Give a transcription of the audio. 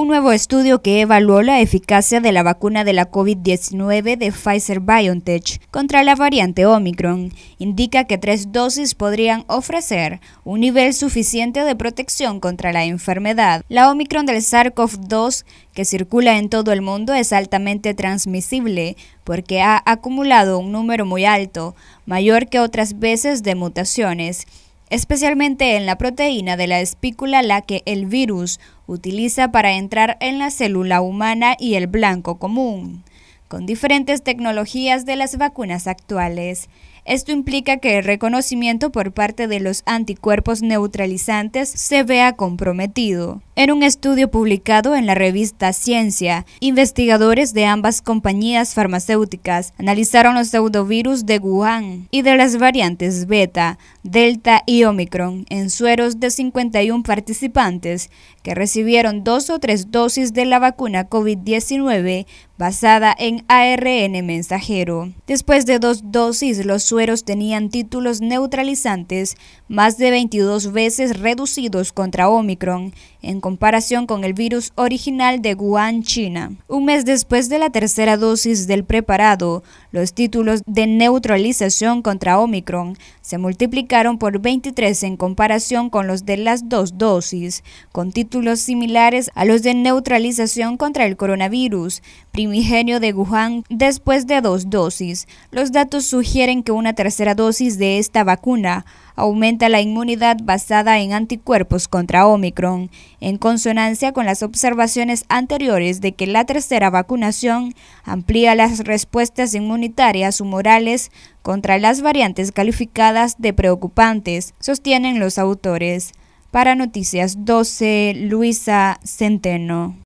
Un nuevo estudio que evaluó la eficacia de la vacuna de la COVID-19 de Pfizer BioNTech contra la variante Omicron indica que tres dosis podrían ofrecer un nivel suficiente de protección contra la enfermedad. La Omicron del SARS-CoV-2 que circula en todo el mundo es altamente transmisible porque ha acumulado un número muy alto, mayor que otras veces de mutaciones especialmente en la proteína de la espícula la que el virus utiliza para entrar en la célula humana y el blanco común, con diferentes tecnologías de las vacunas actuales. Esto implica que el reconocimiento por parte de los anticuerpos neutralizantes se vea comprometido. En un estudio publicado en la revista Ciencia, investigadores de ambas compañías farmacéuticas analizaron los pseudovirus de Wuhan y de las variantes beta, delta y omicron en sueros de 51 participantes que recibieron dos o tres dosis de la vacuna COVID-19 basada en ARN mensajero. Después de dos dosis, los sueros tenían títulos neutralizantes más de 22 veces reducidos contra Omicron en comparación con el virus original de Wuhan, China. Un mes después de la tercera dosis del preparado, los títulos de neutralización contra Omicron se multiplicaron por 23 en comparación con los de las dos dosis, con títulos similares a los de neutralización contra el coronavirus, primigenio de Wuhan, después de dos dosis. Los datos sugieren que una tercera dosis de esta vacuna aumenta la inmunidad basada en anticuerpos contra Omicron, en consonancia con las observaciones anteriores de que la tercera vacunación amplía las respuestas inmunitarias humorales contra las variantes calificadas de preocupantes, sostienen los autores. Para Noticias 12, Luisa Centeno.